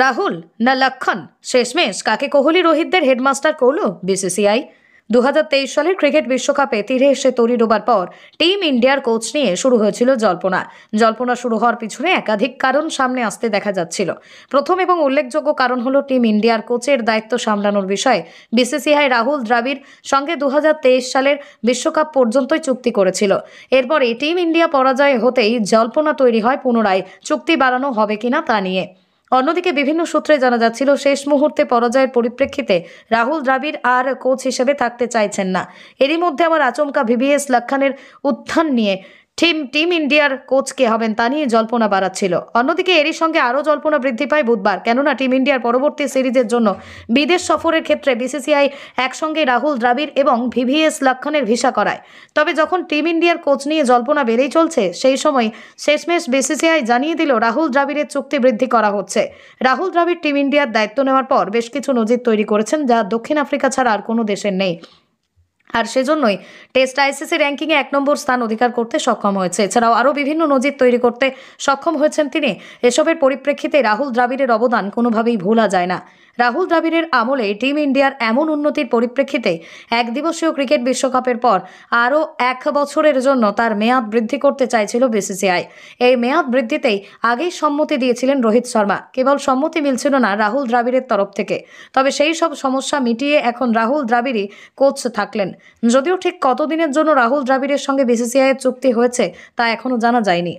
রাহুল না লক্ষণ শেষমেশ কাকে কোহলি রোহিতদের হেডমাস্টার করল বিসিসিআই দু সালের ক্রিকেট বিশ্বকাপে তীরে এসে তরি ডোবার পর টিম ইন্ডিয়ার কোচ নিয়ে শুরু হয়েছিল জল্পনা জল্পনা শুরু হওয়ার পিছনে একাধিক কারণ সামনে আসতে দেখা যাচ্ছিল প্রথম এবং উল্লেখযোগ্য কারণ হলো টিম ইন্ডিয়ার কোচের দায়িত্ব সামলানোর বিষয়ে বিসিসিআই রাহুল দ্রাবিড় সঙ্গে দু সালের বিশ্বকাপ পর্যন্তই চুক্তি করেছিল এরপরে টিম ইন্ডিয়া পরাজয় হতেই জল্পনা তৈরি হয় পুনরায় চুক্তি বাড়ানো হবে কিনা তা নিয়ে অন্যদিকে বিভিন্ন সূত্রে জানা যাচ্ছিল শেষ মুহূর্তে পরাজয়ের পরিপ্রেক্ষিতে রাহুল দ্রাবিড় আর কোচ হিসেবে থাকতে চাইছেন না এরই মধ্যে আবার আচমকা ভিভিএস লাক্ষানের উত্থান নিয়ে টিম টিম ইন্ডিয়ার কোচ কে হবেন তা নিয়ে জল্পনা বাড়াচ্ছিল অন্যদিকে এরই সঙ্গে আরও জল্পনা বৃদ্ধি পায় বুধবার কেননা টিম ইন্ডিয়ার পরবর্তী সিরিজের জন্য বিদেশ সফরের ক্ষেত্রে বিসিসিআই একসঙ্গে রাহুল দ্রাবিড় এবং ভিভিএস লক্ষণের ভিসা করায় তবে যখন টিম ইন্ডিয়ার কোচ নিয়ে জল্পনা বেড়েই চলছে সেই সময় শেষমেশ বিসিসিআই জানিয়ে দিল রাহুল দ্রাবিড়ের চুক্তি বৃদ্ধি করা হচ্ছে রাহুল দ্রাবিড় টিম ইন্ডিয়ার দায়িত্ব নেওয়ার পর বেশ কিছু নজির তৈরি করেছেন যা দক্ষিণ আফ্রিকা ছাড়া আর কোনো দেশের নেই আর সেজন্যই টেস্ট আইসিসি র্যাঙ্কিংয়ে এক নম্বর স্থান অধিকার করতে সক্ষম হয়েছে এছাড়াও আরও বিভিন্ন নজির তৈরি করতে সক্ষম হয়েছেন তিনি এসবের পরিপ্রেক্ষিতে রাহুল দ্রাবিড়ের অবদান কোনোভাবেই ভোলা যায় না রাহুল দ্রাবিড়ের আমলে টিম ইন্ডিয়ার এমন উন্নতির পরিপ্রেক্ষিতে এক দিবসীয় ক্রিকেট বিশ্বকাপের পর আরও এক বছরের জন্য তার মেয়াদ বৃদ্ধি করতে চাইছিল বিসিসিআই এই মেয়াদ বৃদ্ধিতেই আগেই সম্মতি দিয়েছিলেন রোহিত শর্মা কেবল সম্মতি মিলছিল না রাহুল দ্রাবিড়ের তরফ থেকে তবে সেই সব সমস্যা মিটিয়ে এখন রাহুল দ্রাবিড়ই কোচ থাকলেন যদিও ঠিক কতদিনের জন্য রাহুল দ্রাবিড়ের সঙ্গে বিসিসিআইয়ের চুক্তি হয়েছে তা এখনও জানা যায়নি